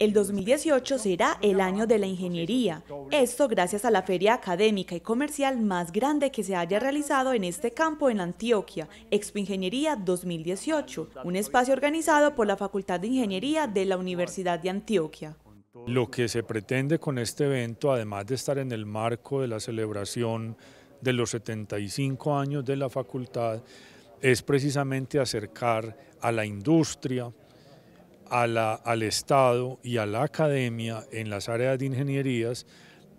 El 2018 será el año de la ingeniería, esto gracias a la feria académica y comercial más grande que se haya realizado en este campo en Antioquia, Expo Ingeniería 2018, un espacio organizado por la Facultad de Ingeniería de la Universidad de Antioquia. Lo que se pretende con este evento, además de estar en el marco de la celebración de los 75 años de la facultad, es precisamente acercar a la industria, la, al Estado y a la academia en las áreas de ingenierías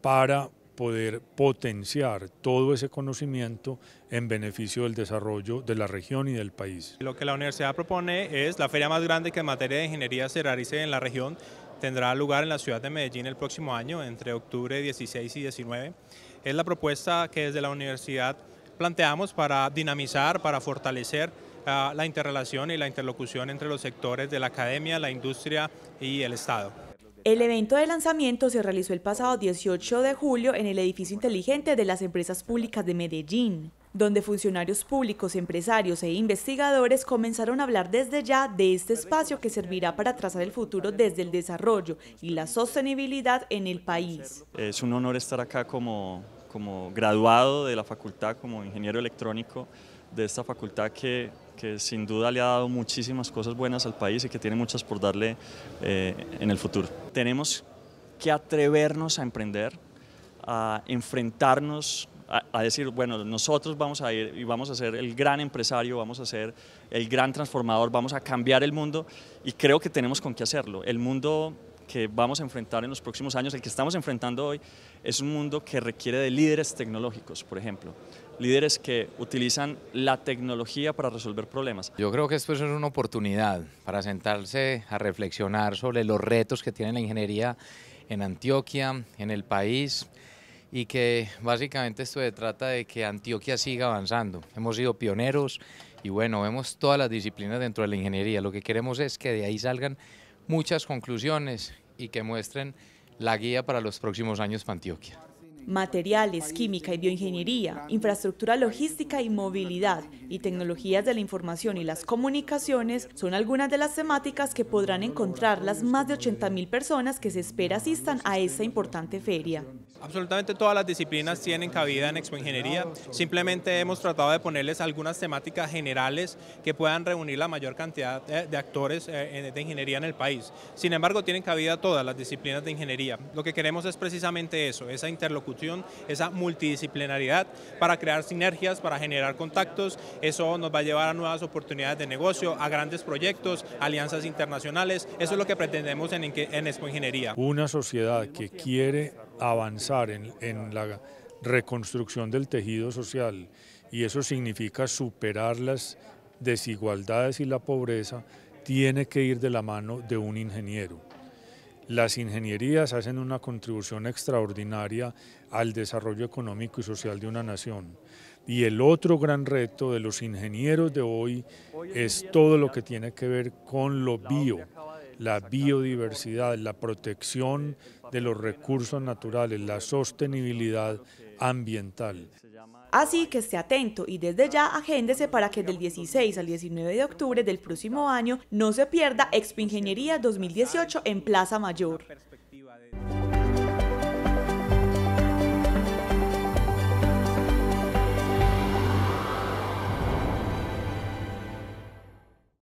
para poder potenciar todo ese conocimiento en beneficio del desarrollo de la región y del país. Lo que la universidad propone es la feria más grande que en materia de ingeniería se realice en la región. Tendrá lugar en la ciudad de Medellín el próximo año, entre octubre 16 y 19. Es la propuesta que desde la universidad planteamos para dinamizar, para fortalecer Ah, la interrelación y la interlocución entre los sectores de la academia, la industria y el Estado. El evento de lanzamiento se realizó el pasado 18 de julio en el edificio inteligente de las empresas públicas de Medellín, donde funcionarios públicos, empresarios e investigadores comenzaron a hablar desde ya de este espacio que servirá para trazar el futuro desde el desarrollo y la sostenibilidad en el país. Es un honor estar acá como, como graduado de la facultad, como ingeniero electrónico, de esta facultad que, sin duda le ha dado muchísimas cosas buenas al país y que tiene muchas por darle eh, en el futuro. Tenemos que atrevernos a emprender, a enfrentarnos a, a, decir, bueno, nosotros vamos a ir y vamos a ser el gran empresario, vamos a ser el gran transformador, vamos a cambiar el mundo y creo que tenemos con qué hacerlo. El mundo que vamos a enfrentar en los próximos años, el que estamos enfrentando hoy, es un mundo que requiere de líderes tecnológicos, por ejemplo líderes que utilizan la tecnología para resolver problemas. Yo creo que esto es una oportunidad para sentarse a reflexionar sobre los retos que tiene la ingeniería en Antioquia, en el país, y que básicamente esto trata de que Antioquia siga avanzando. Hemos sido pioneros y bueno, vemos todas las disciplinas dentro de la ingeniería. Lo que queremos es que de ahí salgan muchas conclusiones y que muestren la guía para los próximos años para Antioquia materiales, química y bioingeniería, infraestructura logística y movilidad, y tecnologías de la información y las comunicaciones son algunas de las temáticas que podrán encontrar las más de 80.000 personas que se espera asistan a esta importante feria. Absolutamente todas las disciplinas tienen cabida en Expo Ingeniería, simplemente hemos tratado de ponerles algunas temáticas generales que puedan reunir la mayor cantidad de actores eh, de ingeniería en el país. Sin embargo, tienen cabida todas las disciplinas de ingeniería. Lo que queremos es precisamente eso, esa interlocución esa multidisciplinaridad para crear sinergias, para generar contactos. Eso nos va a llevar a nuevas oportunidades de negocio, a grandes proyectos, alianzas internacionales. Eso es lo que pretendemos en, en Expo Ingeniería. Una sociedad que quiere avanzar en la reconstrucción del tejido social y eso significa superar las desigualdades y la pobreza, tiene que ir de la mano de un ingeniero las ingenierías hacen una contribución extraordinaria al desarrollo económico y social de una nación. Y el otro gran reto de los ingenieros de hoy es todo lo que tiene que ver con lo bio, la biodiversidad, la protección de los recursos naturales, la sostenibilidad ambiental. Así que esté atento y desde ya agéndese para que del 16 al 19 de octubre del próximo año no se pierda Expo Ingeniería 2018 en Plaza Mayor.